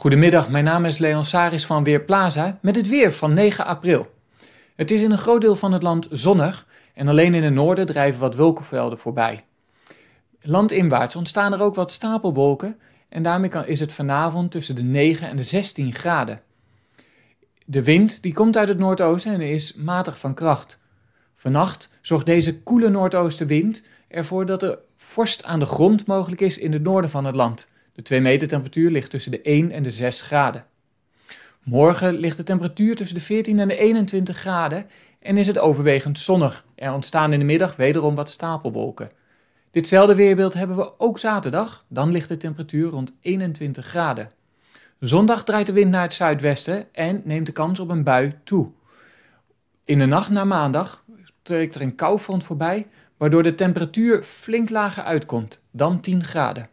Goedemiddag, mijn naam is Leon Saris van Weerplaza met het weer van 9 april. Het is in een groot deel van het land zonnig en alleen in het noorden drijven wat wolkenvelden voorbij. Landinwaarts ontstaan er ook wat stapelwolken en daarmee is het vanavond tussen de 9 en de 16 graden. De wind die komt uit het noordoosten en is matig van kracht. Vannacht zorgt deze koele noordoostenwind ervoor dat er vorst aan de grond mogelijk is in het noorden van het land. De 2 meter temperatuur ligt tussen de 1 en de 6 graden. Morgen ligt de temperatuur tussen de 14 en de 21 graden en is het overwegend zonnig. Er ontstaan in de middag wederom wat stapelwolken. Ditzelfde weerbeeld hebben we ook zaterdag, dan ligt de temperatuur rond 21 graden. Zondag draait de wind naar het zuidwesten en neemt de kans op een bui toe. In de nacht naar maandag trekt er een koufront voorbij, waardoor de temperatuur flink lager uitkomt, dan 10 graden.